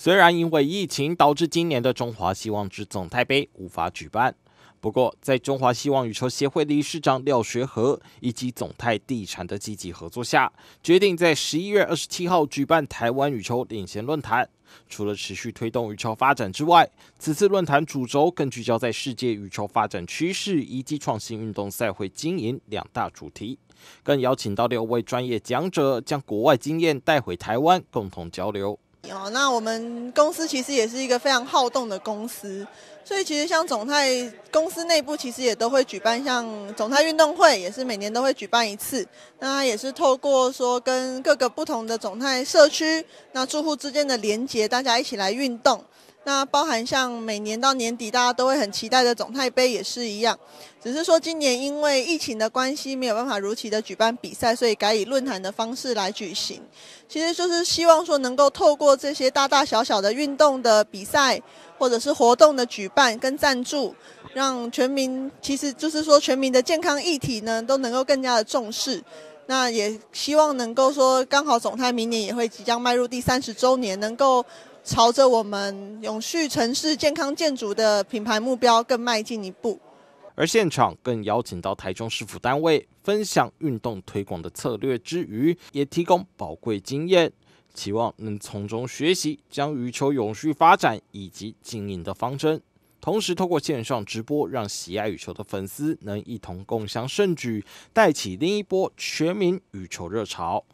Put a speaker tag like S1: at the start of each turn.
S1: 虽然因为疫情导致今年的中华希望之总泰杯无法举办，不过在中华希望羽球协会理事长廖学和以及总泰地产的积极合作下，决定在十一月二十七号举办台湾羽球领先论坛。除了持续推动羽球发展之外，此次论坛主轴更聚焦在世界羽球发展趋势以及创新运动赛会经营两大主题，更邀请到六位专业讲者，将国外经验带回台湾，共同交流。
S2: 哦，那我们公司其实也是一个非常好动的公司，所以其实像总泰公司内部其实也都会举办像总泰运动会，也是每年都会举办一次。那也是透过说跟各个不同的总泰社区，那住户之间的连结，大家一起来运动。那包含像每年到年底大家都会很期待的总泰杯也是一样，只是说今年因为疫情的关系没有办法如期的举办比赛，所以改以论坛的方式来举行。其实就是希望说能够透过这些大大小小的运动的比赛或者是活动的举办跟赞助，让全民其实就是说全民的健康议题呢都能够更加的重视。那也希望能够说刚好总泰明年也会即将迈入第三十周年，能够。朝着我们永续城市健康建筑的品牌目标更迈进一步。
S1: 而现场更邀请到台中市府单位分享运动推广的策略之余，也提供宝贵经验，期望能从中学习将羽球永续发展以及经营的方针。同时，透过线上直播，让喜爱羽球的粉丝能一同共享盛举，带起另一波全民羽球热潮。